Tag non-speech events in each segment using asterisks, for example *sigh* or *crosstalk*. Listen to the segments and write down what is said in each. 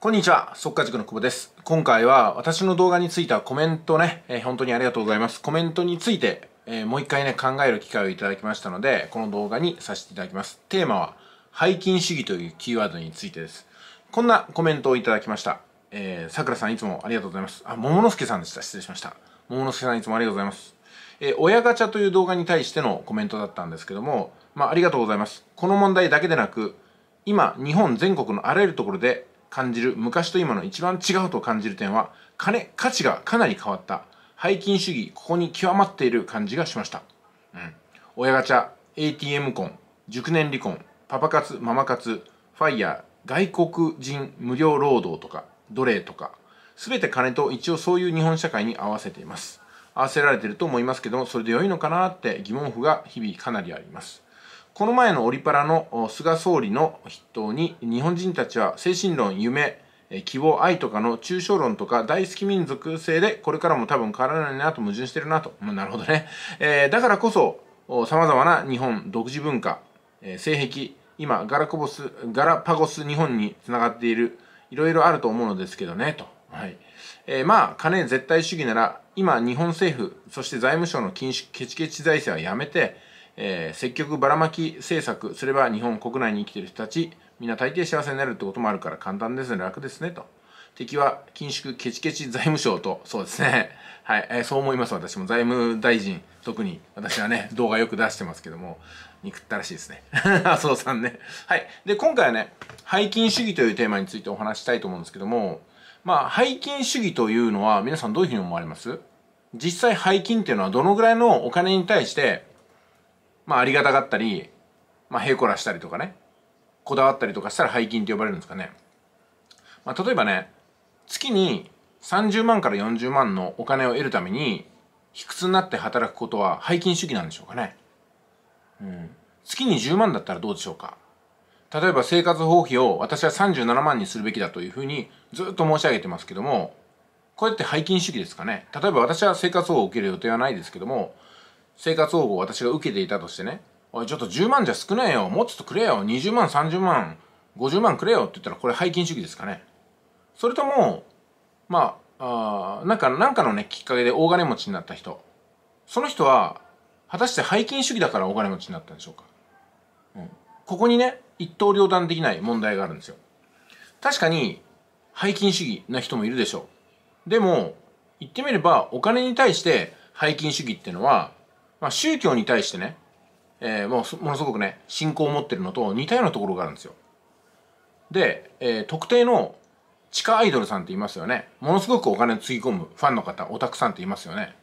こんにちは、速化塾の久保です。今回は私の動画についてはコメントね、えー、本当にありがとうございます。コメントについて、えー、もう一回ね、考える機会をいただきましたので、この動画にさせていただきます。テーマは、背筋主義というキーワードについてです。こんなコメントをいただきました。えー、さくらさんいつもありがとうございます。あ、桃之助さんでした。失礼しました。桃之助さんいつもありがとうございます。えー、親ガチャという動画に対してのコメントだったんですけども、まあ、ありがとうございます。この問題だけでなく、今、日本全国のあらゆるところで感じる昔と今の一番違うと感じる点は金価値がかなり変わった背金主義ここに極まっている感じがしました、うん、親ガチャ ATM 婚熟年離婚パパ活ママ活ファイヤー外国人無料労働とか奴隷とか全て金と一応そういう日本社会に合わせています合わせられてると思いますけどもそれで良いのかなって疑問符が日々かなりありますこの前のオリパラの菅総理の筆頭に日本人たちは精神論、夢、希望、愛とかの抽象論とか大好き民族性でこれからも多分変わらないなと矛盾してるなと。まなるほどね。えー、だからこそ様々な日本独自文化、えー、性癖、今ガラコボス、ガラパゴス日本につながっているいろいろあると思うのですけどね、と。はい。えー、まあ、金絶対主義なら、今、日本政府、そして財務省の禁止ケチケチ財政はやめて、えー、積極ばらまき政策すれば日本国内に生きてる人たちみんな大抵幸せになるってこともあるから簡単ですね楽ですねと敵は緊縮ケチケチ財務省とそうですね *laughs* はい、えー、そう思います私も財務大臣特に私はね動画よく出してますけども憎ったらしいですね *laughs* 麻生さんねはいで今回はね背金主義というテーマについてお話したいと思うんですけどもまあ背金主義というのは皆さんどういうふうに思われます実際背筋っていうのはどのぐらいのお金に対してまあありがたかったり、まあへこらしたりとかね、こだわったりとかしたら背筋って呼ばれるんですかね。まあ例えばね、月に30万から40万のお金を得るために、卑屈になって働くことは背筋主義なんでしょうかね。うん。月に10万だったらどうでしょうか。例えば生活保護費を私は37万にするべきだというふうにずっと申し上げてますけども、こうやって背筋主義ですかね。例えば私は生活保護を受ける予定はないですけども、生活保護を私が受けていたとしてね、おい、ちょっと10万じゃ少ないよ。もうちょっとくれよ。20万、30万、50万くれよって言ったら、これ背金主義ですかね。それとも、まあ、あなんか、なんかのね、きっかけで大金持ちになった人。その人は、果たして背金主義だから大金持ちになったんでしょうか。うん、ここにね、一刀両断できない問題があるんですよ。確かに、背金主義な人もいるでしょう。でも、言ってみれば、お金に対して背金主義ってのは、まあ、宗教に対してね、えー、もうものすごくね信仰を持ってるのと似たようなところがあるんですよで、えー、特定の地下アイドルさんって言いますよねものすごくお金をつぎ込むファンの方オタクさんって言いますよね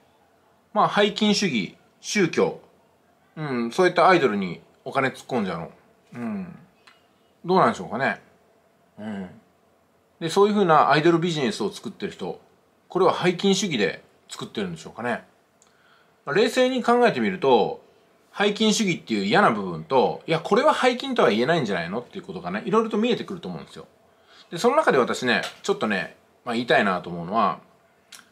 まあ背筋主義宗教うんそういったアイドルにお金突っ込んじゃうのうんどうなんでしょうかねうんでそういうふうなアイドルビジネスを作ってる人これは背筋主義で作ってるんでしょうかね冷静に考えてみると背筋主義っていう嫌な部分といやこれは背筋とは言えないんじゃないのっていうことがねいろいろと見えてくると思うんですよでその中で私ねちょっとね、まあ、言いたいなと思うのは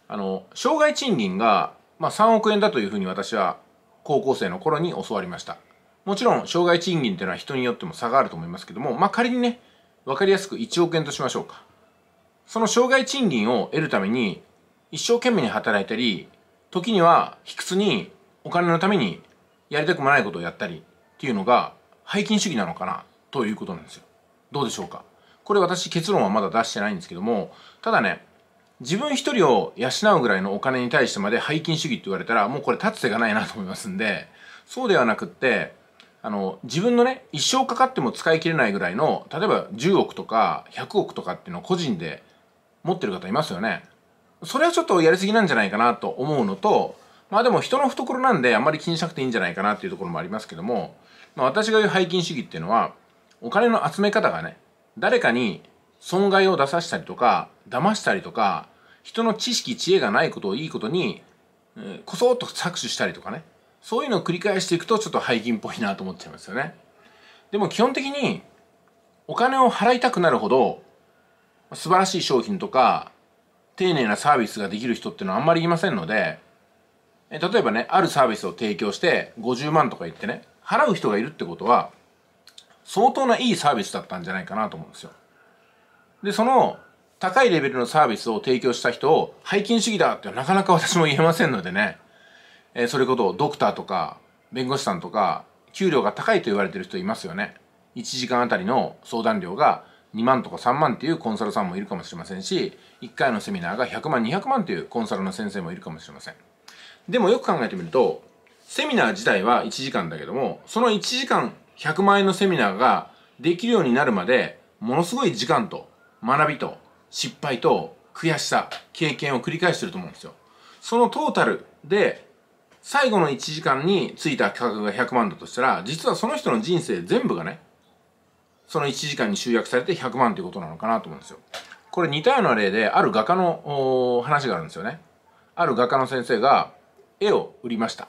あの障害賃金が、まあ、3億円だというふうに私は高校生の頃に教わりましたもちろん障害賃金っていうのは人によっても差があると思いますけどもまあ仮にね分かりやすく1億円としましょうかその障害賃金を得るために一生懸命に働いたり時には卑屈にお金のためにやりたくもないことをやったりっていうのが背金主義なのかなということなんですよ。どうでしょうかこれ私結論はまだ出してないんですけどもただね自分一人を養うぐらいのお金に対してまで背金主義って言われたらもうこれ立つ手がないなと思いますんでそうではなくってあの自分のね一生かかっても使い切れないぐらいの例えば10億とか100億とかっていうのを個人で持ってる方いますよねそれはちょっとやりすぎなんじゃないかなと思うのと、まあでも人の懐なんであんまり気にしなくていいんじゃないかなっていうところもありますけども、まあ私が言う背筋主義っていうのは、お金の集め方がね、誰かに損害を出させたりとか、騙したりとか、人の知識、知恵がないことをいいことに、えー、こそっと搾取したりとかね、そういうのを繰り返していくとちょっと背筋っぽいなと思っちゃいますよね。でも基本的に、お金を払いたくなるほど、素晴らしい商品とか、丁寧なサービスができる人っていうのはあんまりいませんので、え例えばね、あるサービスを提供して50万とか言ってね、払う人がいるってことは、相当ないいサービスだったんじゃないかなと思うんですよ。で、その高いレベルのサービスを提供した人を背金主義だってなかなか私も言えませんのでね、えそれこそドクターとか弁護士さんとか給料が高いと言われてる人いますよね。1時間あたりの相談料が2万とか3万っていうコンサルさんもいるかもしれませんし1回のセミナーが100万200万というコンサルの先生もいるかもしれませんでもよく考えてみるとセミナー自体は1時間だけどもその1時間100万円のセミナーができるようになるまでものすごい時間と学びと失敗と悔しさ経験を繰り返してると思うんですよそのトータルで最後の1時間についた価格が100万だとしたら実はその人の人生全部がねその1時間に集約されて100万ということなのかなと思うんですよ。これ似たような例で、ある画家の話があるんですよね。ある画家の先生が絵を売りました。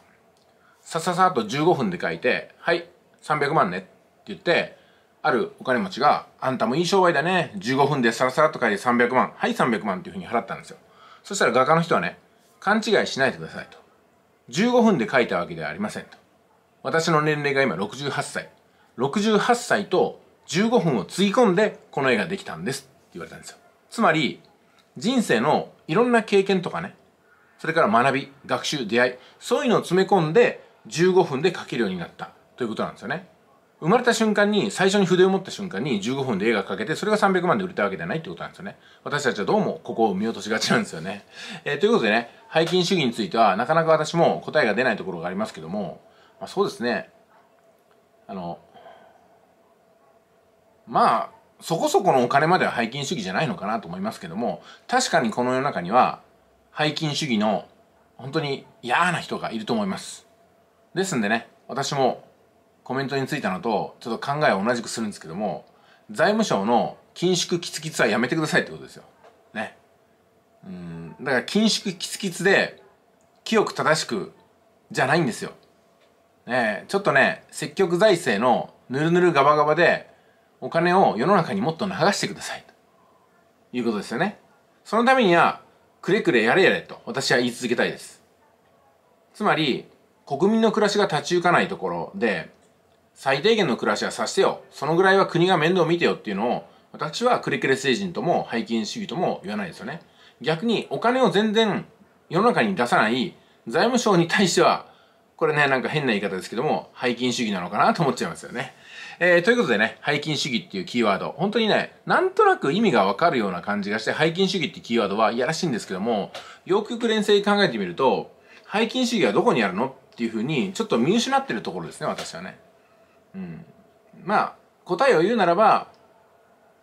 さささっと15分で描いて、はい、300万ねって言って、あるお金持ちが、あんたもいい商売だね。15分でさらさらと書いて300万。はい、300万っていうふうに払ったんですよ。そしたら画家の人はね、勘違いしないでくださいと。15分で書いたわけではありませんと。私の年齢が今68歳。68歳と15分をつぎ込んでこの絵ができたんですって言われたんですよつまり人生のいろんな経験とかねそれから学び学習出会いそういうのを詰め込んで15分で描けるようになったということなんですよね生まれた瞬間に最初に筆を持った瞬間に15分で絵が描けてそれが300万で売れたわけじゃないってことなんですよね私たちはどうもここを見落としがちなんですよね、えー、ということでね背筋主義についてはなかなか私も答えが出ないところがありますけども、まあ、そうですねあのまあそこそこのお金までは背金主義じゃないのかなと思いますけども確かにこの世の中には背金主義の本当に嫌な人がいると思いますですんでね私もコメントについたのとちょっと考えを同じくするんですけども財務省の緊縮キツキツはやめてくださいってことですよねうんだから緊縮キツキツで清く正しくじゃないんですよねちょっとね積極財政のぬるぬるガバガバでお金を世の中にもっと流してください。ということですよね。そのためには、くれくれやれやれと私は言い続けたいです。つまり、国民の暮らしが立ち行かないところで、最低限の暮らしはさせてよ。そのぐらいは国が面倒見てよっていうのを、私はくれくれ成人とも拝金主義とも言わないですよね。逆にお金を全然世の中に出さない財務省に対しては、これね、なんか変な言い方ですけども、拝金主義なのかなと思っちゃいますよね。えー、ということでね、背筋主義っていうキーワード、本当にね、なんとなく意味がわかるような感じがして、背筋主義ってキーワードはいやらしいんですけども、よくよく連成考えてみると、背筋主義はどこにあるのっていうふうに、ちょっと見失ってるところですね、私はね。うん。まあ、答えを言うならば、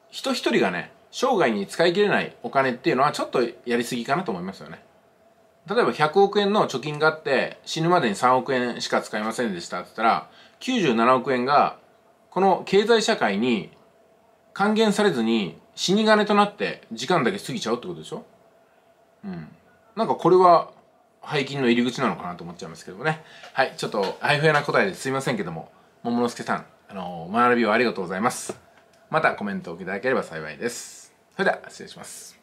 人一人がね、生涯に使い切れないお金っていうのはちょっとやりすぎかなと思いますよね。例えば100億円の貯金があって死ぬまでに3億円しか使いませんでしたって言ったら97億円がこの経済社会に還元されずに死に金となって時間だけ過ぎちゃうってことでしょうん。なんかこれは背筋の入り口なのかなと思っちゃいますけどもね。はい、ちょっとあやふやな答えですいませんけども、桃之助さん、あのー、学びをありがとうございます。またコメントをいただければ幸いです。それでは失礼します。